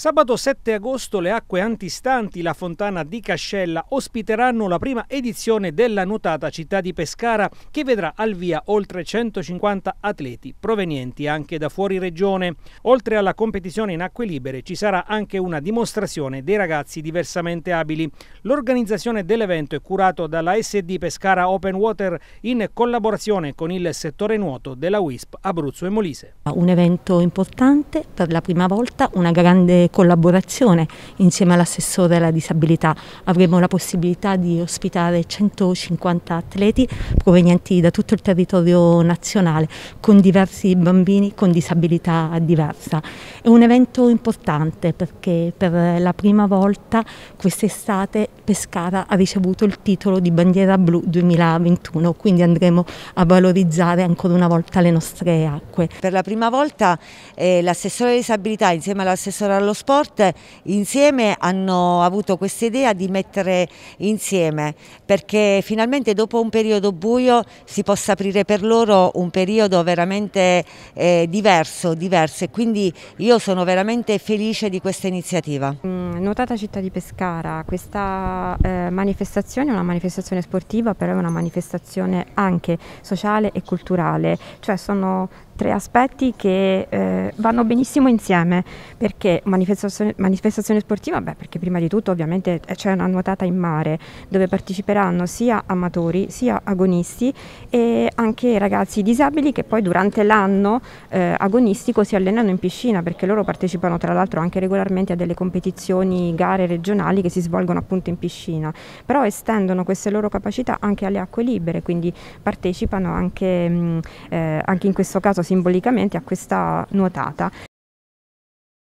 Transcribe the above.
Sabato 7 agosto le acque antistanti la fontana di Cascella ospiteranno la prima edizione della nuotata città di Pescara che vedrà al via oltre 150 atleti provenienti anche da fuori regione. Oltre alla competizione in acque libere ci sarà anche una dimostrazione dei ragazzi diversamente abili. L'organizzazione dell'evento è curato dalla SD Pescara Open Water in collaborazione con il settore nuoto della WISP Abruzzo e Molise. Un evento importante, per la prima volta una grande collaborazione insieme all'assessore alla disabilità. Avremo la possibilità di ospitare 150 atleti provenienti da tutto il territorio nazionale con diversi bambini con disabilità diversa. È un evento importante perché per la prima volta quest'estate Pescara ha ricevuto il titolo di bandiera blu 2021, quindi andremo a valorizzare ancora una volta le nostre acque. Per la prima volta eh, l'assessore alla disabilità insieme all'assessore allo sport insieme hanno avuto questa idea di mettere insieme perché finalmente dopo un periodo buio si possa aprire per loro un periodo veramente eh, diverso, diverso e quindi io sono veramente felice di questa iniziativa. Mm, Nuotata città di Pescara, questa eh, manifestazione è una manifestazione sportiva però è una manifestazione anche sociale e culturale, cioè sono tre aspetti che eh, vanno benissimo insieme, perché manifestazione, manifestazione sportiva, beh, perché prima di tutto ovviamente eh, c'è una nuotata in mare dove parteciperanno sia amatori sia agonisti e anche ragazzi disabili che poi durante l'anno eh, agonistico si allenano in piscina perché loro partecipano tra l'altro anche regolarmente a delle competizioni, gare regionali che si svolgono appunto in piscina, però estendono queste loro capacità anche alle acque libere, quindi partecipano anche, mh, mm, eh, anche in questo caso simbolicamente a questa nuotata